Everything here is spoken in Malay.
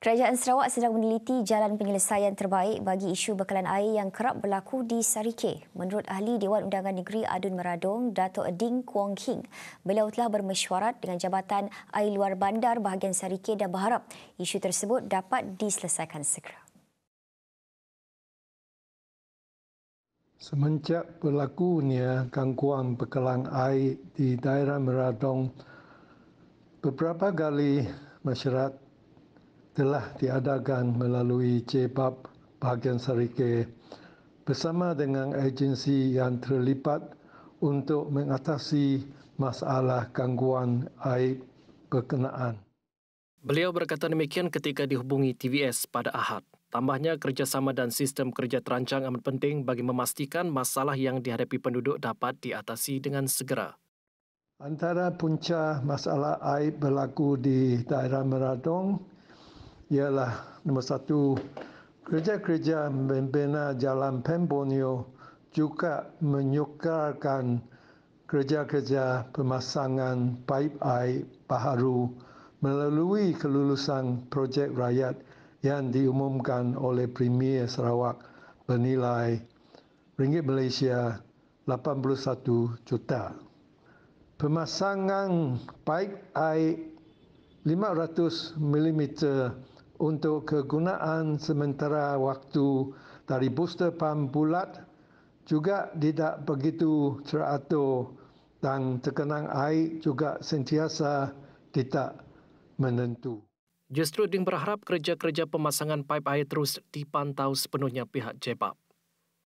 Kerajaan Sarawak sedang meneliti jalan penyelesaian terbaik bagi isu bekalan air yang kerap berlaku di Sarike. Menurut ahli Dewan Undangan Negeri Adun Meradong, Dato' Ding Kuang King, beliau telah bermesyuarat dengan Jabatan Air Luar Bandar bahagian Sarike dan berharap isu tersebut dapat diselesaikan segera. Semenjak berlakunya gangguan bekalan air di daerah Meradong, beberapa kali masyarakat telah diadakan melalui JPAP bahagian Serike bersama dengan agensi yang terlibat untuk mengatasi masalah gangguan air berkenaan. Beliau berkata demikian ketika dihubungi TVS pada Ahad. Tambahnya kerjasama dan sistem kerja terancang amat penting bagi memastikan masalah yang dihadapi penduduk dapat diatasi dengan segera. Antara punca masalah air berlaku di daerah Meradong, ialah nombor satu kerja-kerja membina jalan Pembonio juga menyukarkan kerja-kerja pemasangan paip air baharu melalui kelulusan projek rakyat yang diumumkan oleh Premier Sarawak bernilai ringgit Malaysia 81 juta. Pemasangan paip air 500 mm untuk kegunaan sementara waktu dari booster pam bulat juga tidak begitu teratur dan tekanan air juga sentiasa tidak menentu. Justru Ding berharap kerja-kerja pemasangan pipe air terus dipantau sepenuhnya pihak JPAP.